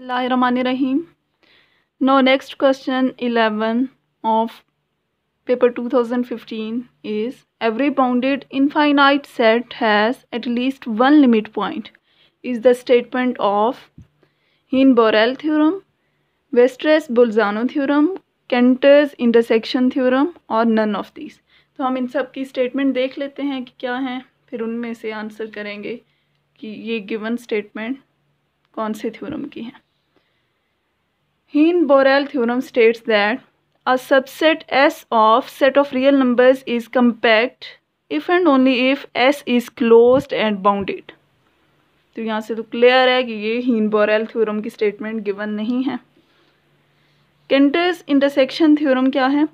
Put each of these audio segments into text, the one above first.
लाने रहीम no next question eleven of paper two thousand fifteen is every bounded infinite set has at least one limit point is the statement of Heine Borel theorem Weierstrass Bolzano theorem Cantor's intersection theorem और none of this तो हम इन सब की statement देख लेते हैं कि क्या हैं फिर उनमें से आंसर करेंगे कि ये गिवन स्टेटमेंट कौन से थ्योरम की हैं Heine Borel theorem states that a subset S of set of real numbers is compact if and only if S is close and bounded तो यहाँ से तो क्लियर है कि ये हीन बोरेल थ्योरम की स्टेटमेंट गिवन नहीं है कैंटर्स इंटरसेक्शन थ्योरम क्या है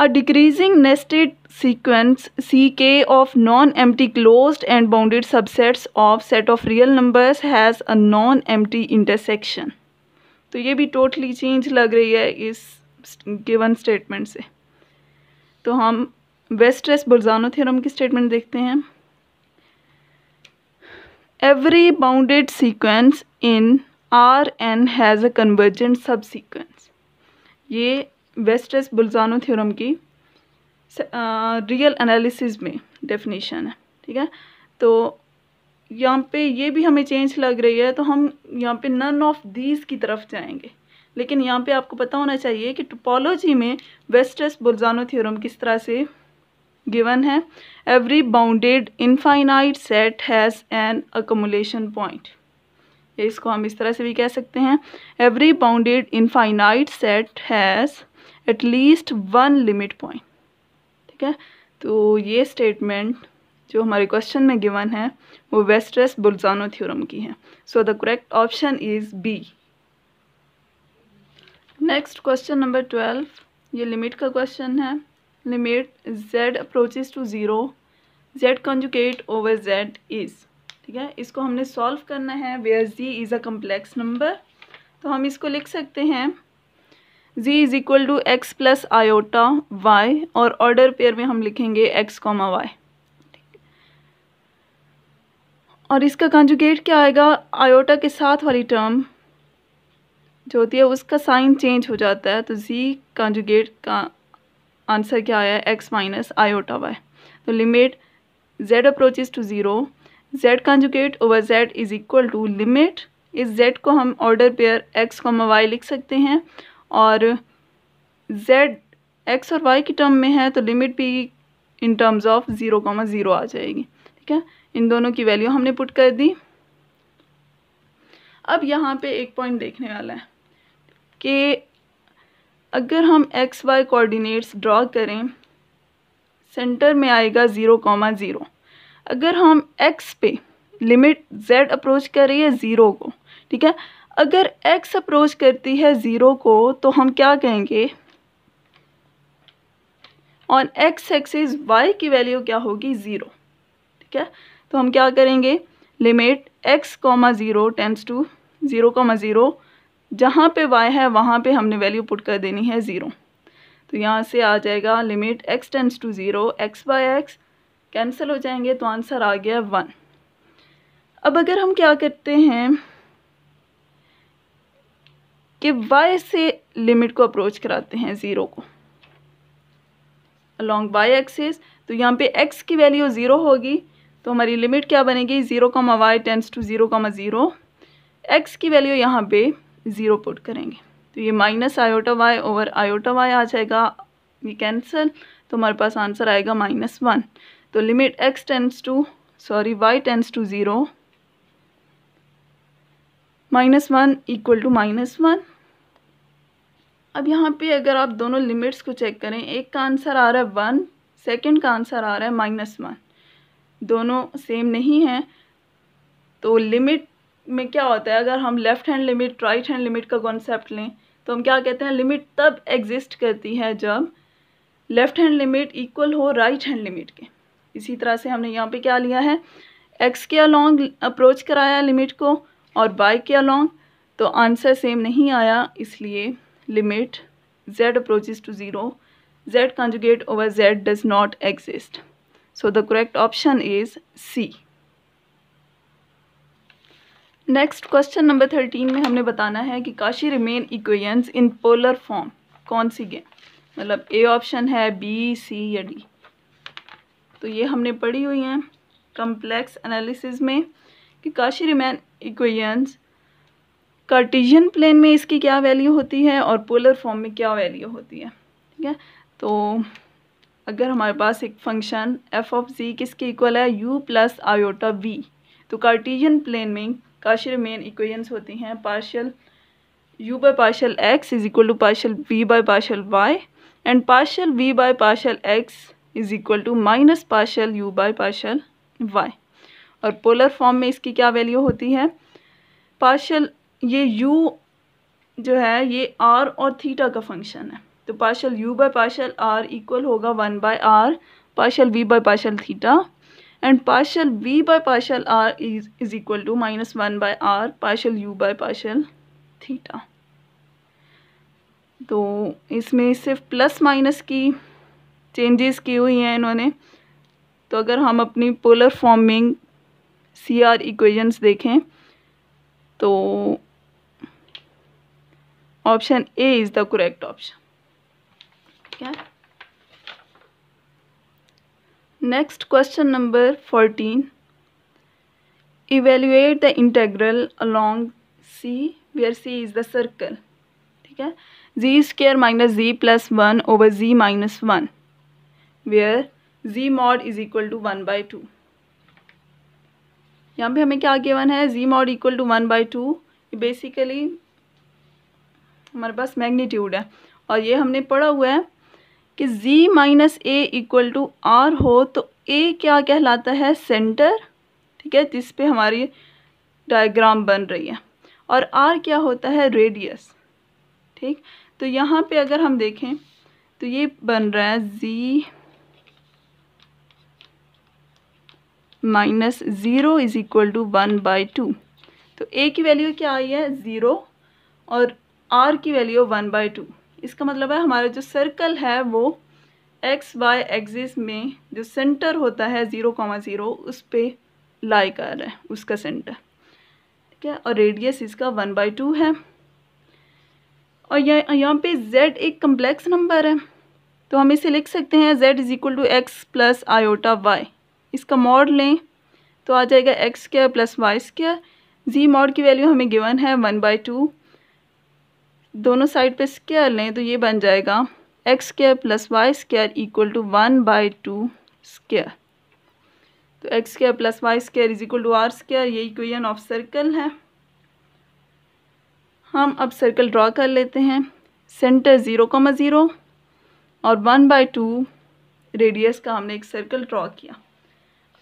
a decreasing nested sequence C k of nonempty closed and bounded subsets of set of real numbers has a non T intersection तो ये भी totally change लग रही है इस गिवन स्टेटमेंट से तो हम वेस्ट्रेस बुलजानो थ्योरम की स्टेटमेंट देखते हैं every bounded sequence in R N has a convergent subsequence ये वेस्ट्रेस बुलजानो थ्योरम की रियल uh, एनालिसिस में डेफिनेशन है ठीक है तो यहाँ पे ये भी हमें चेंज लग रही है तो हम यहाँ पे नन ऑफ दीज की तरफ जाएंगे लेकिन यहाँ पे आपको पता होना चाहिए कि टोपोलॉजी में वेस्टर्स बुरजानो थ्योरम किस तरह से गिवन है every bounded infinite set has an accumulation point इसको हम इस तरह से भी कह सकते हैं every bounded infinite set has at least one limit point ठीक है तो ये स्टेटमेंट जो हमारे क्वेश्चन में गिवन है वो वेस्ट्रेस बुल्जानो थ्योरम की है so the correct option is B next question number twelve ये लिमिट का क्वेश्चन है limit z approaches to zero z conjugate over z is ठीक है इसको हमने सॉल्व करना है where z is a complex number तो हम इसको लिख सकते हैं z is equal to x plus iota y और ऑर्डर पेयर में हम लिखेंगे x कॉमा वाई और इसका कॉन्जुगेट क्या आएगा आयोटा के साथ वाली टर्म जो होती है उसका साइन चेंज हो जाता है तो जी कंजुगेट का आंसर क्या आया है एक्स माइनस आयोटा वाई तो limit Z approaches to zero Z conjugate over Z is equal to limit इस जेड को हम ऑर्डर पेयर एक्स को वाई लिख सकते हैं और जेड एक्स और वाई की टर्म में है तो लिमिट भी in terms of zero comma zero आ जाएगी ठीक है इन दोनों की वैल्यू हमने पुट कर दी अब यहाँ पे एक पॉइंट देखने वाला है कि अगर हम एक्स वाई कोऑर्डिनेट्स ड्रॉ करें सेंटर में आएगा ज़ीरो कॉमा ज़ीरो अगर हम एक्स पे लिमिट जेड अप्रोच कर रही है ज़ीरो को ठीक है अगर एक्स अप्रोच करती है ज़ीरो को तो हम क्या कहेंगे ऑन एक्स एक्सिस वाई की वैल्यू क्या होगी ज़ीरो ठीक है तो हम क्या करेंगे limit x comma zero tends to zero comma zero जहाँ पर वाई है वहाँ पर हमने वैल्यू पुट कर देनी है ज़ीरो तो यहाँ से आ जाएगा limit x tends to zero x by x cancel हो जाएंगे तो आंसर आ गया वन अब अगर हम क्या करते हैं कि वाई से लिमिट को अप्रोच कराते हैं ज़ीरो को अलॉन्ग वाई एक्सेस तो यहाँ पे एक्स की वैल्यू ज़ीरो होगी तो हमारी लिमिट क्या बनेगी zero comma y tends to zero comma zero x की वैल्यू यहाँ पे ज़ीरो पुट करेंगे तो ये minus iota y over iota y आ जाएगा ये कैंसिल तो हमारे पास आंसर आएगा माइनस वन तो limit x tends to sorry y tends to zero minus one equal to minus one अब यहाँ पे अगर आप दोनों लिमिट्स को चेक करें एक का आंसर आ रहा है वन सेकेंड का आंसर आ रहा है माइनस वन दोनों सेम नहीं हैं तो लिमिट में क्या होता है अगर हम left hand limit right hand limit का कॉन्सेप्ट लें तो हम क्या कहते हैं लिमिट तब एग्जिस्ट करती है जब लेफ़्ट हैंड लिमिट इक्वल हो राइट हैंड लिमिट के इसी तरह से हमने यहाँ पे क्या लिया है एक्स के अलॉन्ग अप्रोच कराया लिमिट को और बाई के अलॉन्ग तो आंसर सेम नहीं आया इसलिए limit Z approaches to zero Z conjugate over z does not exist So the correct option is C. Next question number thirteen में हमने बताना है कि Cauchy Riemann equations in polar form कौन सी गेम मतलब ए ऑप्शन है B C या डी तो ये हमने पढ़ी हुई हैं कम्प्लेक्स एनालिसिस में कि Cauchy Riemann equations Cartesian plane में इसकी क्या वैल्यू होती है और पोलर फॉर्म में क्या वैल्यू होती है ठीक है तो अगर हमारे पास एक फंक्शन एफ ऑफ जी किसके इक्वल है यू प्लस आयोटा वी तो कार्टीजन प्लेन में काशर मेन इक्वेशंस होती हैं partial u by partial x is equal to partial v by partial y and partial v by partial x is equal to minus partial u by partial y और polar form में इसकी क्या value होती है partial ये you जो है ये आर और थीटा का फंक्शन है तो partial u by partial r equal होगा one by r partial v by partial theta and partial v by partial r is is equal to minus one by r partial u by partial theta तो इसमें सिर्फ plus minus की changes की हुई हैं इन्होंने तो अगर हम अपनी polar form in C R equations देखें तो option A is the correct option ठीक है next question number fourteen evaluate the integral along C where C is the circle ठीक है z square minus z plus one over z minus one where z mod is equal to one by two यहाँ पे हमें क्या given है z mod equal to one by two basically हमारे पास magnitude है और ये हमने पढ़ा हुआ है कि z minus a equal to r हो तो ए क्या कहलाता है सेंटर ठीक है जिस पे हमारी डायग्राम बन रही है और आर क्या होता है रेडियस ठीक तो यहाँ पे अगर हम देखें तो ये बन रहा है z minus zero is equal to one by two तो ए की वैल्यू क्या आई है ज़ीरो और आर की वैल्यू वन बाई टू इसका मतलब है हमारा जो सर्कल है वो एक्स वाई एक्सिस में जो सेंटर होता है ज़ीरो कॉमा ज़ीरो उस पर लाई कर रहा है उसका सेंटर ठीक है और रेडियस इसका वन बाई टू है और यहाँ यहाँ पे z एक कम्प्लेक्स नंबर है तो हम इसे लिख सकते हैं z is equal to x plus iota y इसका मॉड लें तो आ जाएगा x square plus y square z mod की वैल्यू हमें गिवन है वन बाई टू दोनों साइड पे स्केयर लें तो ये बन जाएगा x square plus y square equal to one by two square तो x square plus y square is equal to r square ये इक्वेशन ऑफ सर्कल है हम अब सर्कल ड्रा कर लेते हैं सेंटर ज़ीरो कॉमा ज़ीरो और वन बाई टू रेडियस का हमने एक सर्कल ड्रा किया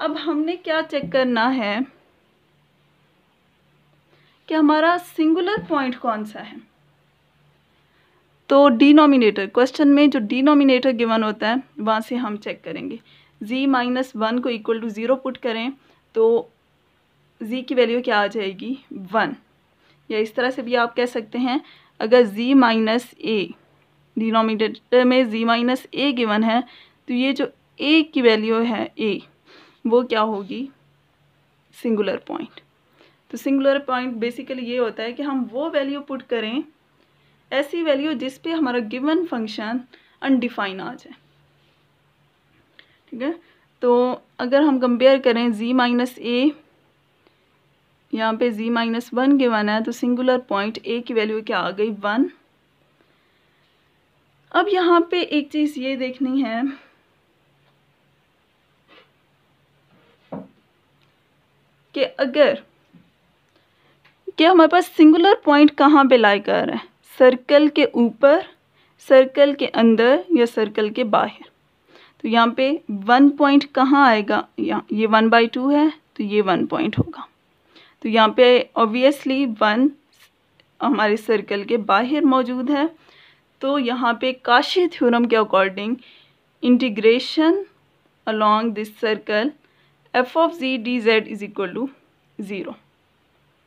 अब हमने क्या चेक करना है कि हमारा सिंगुलर पॉइंट कौन सा है तो डिनोमिनेटर क्वेश्चन में जो डिनोमिनेटर गिवन होता है वहाँ से हम चेक करेंगे z माइनस वन को इक्वल टू ज़ीरो पुट करें तो z की वैल्यू क्या आ जाएगी वन या इस तरह से भी आप कह सकते हैं अगर z माइनस ए डिनोमिनेटर में z माइनस ए गिवन है तो ये जो ए की वैल्यू है ए वो क्या होगी सिंगुलर पॉइंट तो सिंगुलर पॉइंट बेसिकली ये होता है कि हम वो वैल्यू पुट करें ऐसी वैल्यू जिस पे हमारा गिवन फंक्शन अनडिफाइन आ जाए ठीक है तो अगर हम कंपेयर करें z माइनस ए यहाँ पे z माइनस वन गिवन है तो सिंगुलर पॉइंट ए की वैल्यू क्या आ गई वन अब यहाँ पे एक चीज़ ये देखनी है कि अगर कि हमारे पास सिंगुलर पॉइंट कहाँ पे लाई कर रहा है सर्कल के ऊपर सर्कल के अंदर या सर्कल के बाहर तो यहाँ पे वन पॉइंट कहाँ आएगा यहाँ ये वन बाई टू है तो ये वन पॉइंट होगा तो यहाँ पे ऑब्वियसली वन हमारे सर्कल के बाहर मौजूद है तो यहाँ पे काशी थ्योरम के according integration this circle f of z d z is equal to zero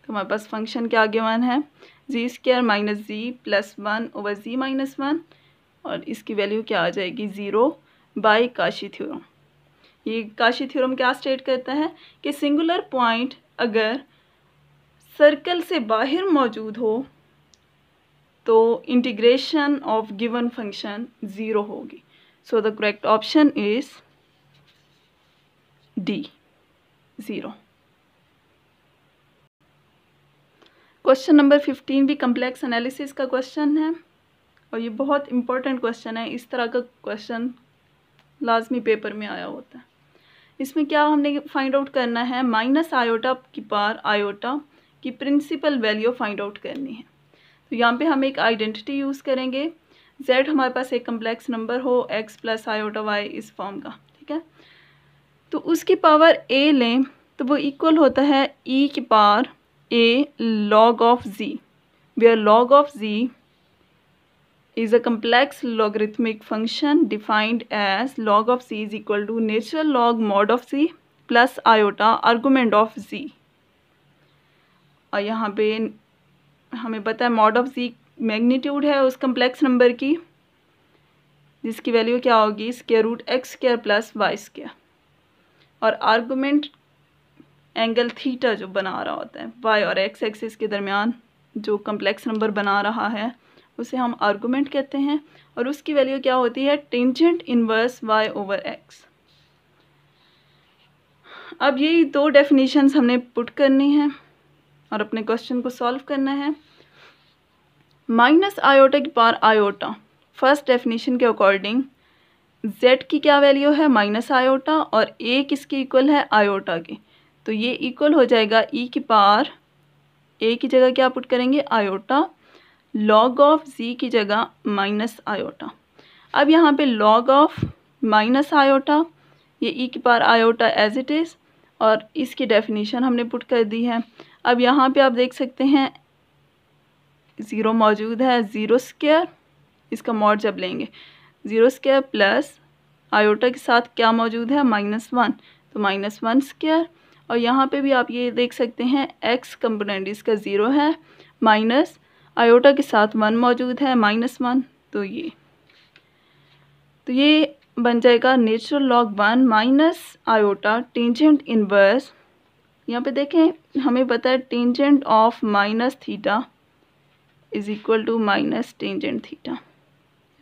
तो हमारे पास फंक्शन के आगे वन है z square minus z plus one over z minus one और इसकी वैल्यू क्या आ जाएगी ज़ीरो बाई काशी थ्योरम ये काशी थ्योरम क्या स्टेट करता है कि सिंगुलर पॉइंट अगर सर्कल से बाहर मौजूद हो तो integration of given function zero होगी so the correct option is D zero question number fifteen भी कम्प्लेक्स एनालिसिस का क्वेश्चन है और ये बहुत इंपॉर्टेंट क्वेश्चन है इस तरह का क्वेश्चन लाजमी पेपर में आया होता है इसमें क्या हमने फाइंड आउट करना है माइनस आयोटा की पार आयोटा की प्रिंसिपल वैल्यू फाइंड आउट करनी है तो यहाँ पे हम एक आइडेंटिटी यूज़ करेंगे जेड हमारे पास एक कम्प्लेक्स नंबर हो एक्स प्लस आयोटा वाई इस फॉर्म का ठीक है तो उसकी पावर ए लें तो वो इक्वल होता है ई e की पार a log of z where log of z is a complex logarithmic function defined as log of z is equal to natural log mod of z plus iota argument of z और यहाँ पे हमें पता है mod of z magnitude है उस complex number की जिसकी वैल्यू क्या होगी square root x square plus y square और आर्गूमेंट एंगल थीटा जो बना रहा होता है वाई और एक्स एक्सिस के दरमियान जो कम्प्लेक्स नंबर बना रहा है उसे हम आर्गूमेंट कहते हैं और उसकी वैल्यू क्या होती है tangent inverse y over x अब यही दो डेफिनेशंस हमने पुट करनी है और अपने क्वेश्चन को सॉल्व करना है माइनस आयोटा की पार आयोटा फर्स्ट डेफिनेशन के अकॉर्डिंग जेड की क्या वैल्यू है माइनस आयोटा और ए किसके इक्वल है आयोटा की तो ये इक्वल हो जाएगा ई e की पार ए की जगह क्या पुट करेंगे आयोटा लॉग ऑफ जी की जगह माइनस आयोटा अब यहाँ पे लॉग ऑफ माइनस आयोटा ये ई e की power iota as it is और इसकी डेफिनेशन हमने पुट कर दी है अब यहाँ पे आप देख सकते हैं ज़ीरो मौजूद है ज़ीरो स्केयर इसका मॉड जब लेंगे ज़ीरो स्केयर प्लस आयोटा के साथ क्या मौजूद है माइनस वन तो माइनस वन स्केयर और यहाँ पे भी आप ये देख सकते हैं एक्स कंपोनेंट इसका ज़ीरो है माइनस आयोटा के साथ वन मौजूद है माइनस वन तो ये तो ये बन जाएगा natural log one minus iota tangent inverse यहाँ पे देखें हमें पता है tangent of minus theta is equal to minus tangent theta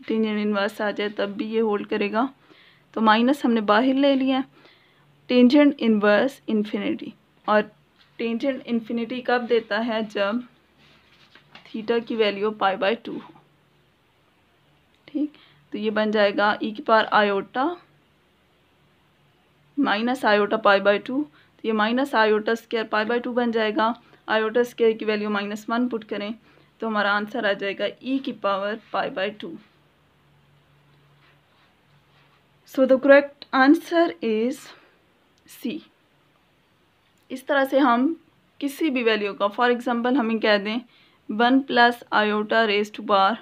tangent inverse आ जाए तब भी ये होल्ड करेगा तो माइनस हमने बाहर ले लिया है टेंजेंट इनवर्स इन्फिनिटी और टेंजेंट इन्फिनिटी कब देता है जब थीटा की वैल्यू पाई बाय टू हो ठीक तो ये बन जाएगा ई e की power iota minus iota pi by two तो ये minus iota square pi by two बन जाएगा आयोटा स्केयर की वैल्यू माइनस वन पुट करें तो हमारा आंसर आ जाएगा ई e की power pi by two so the correct answer is C इस तरह से हम किसी भी वैल्यू का फॉर एग्ज़ाम्पल हमें कह दें one plus iota raise to power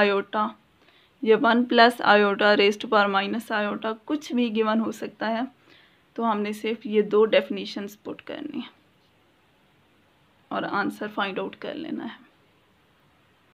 iota या one plus iota raise to power minus iota कुछ भी गिवन हो सकता है तो हमने सिर्फ ये दो डेफिनेशंस पुट करनी है और आंसर फाइंड आउट कर लेना है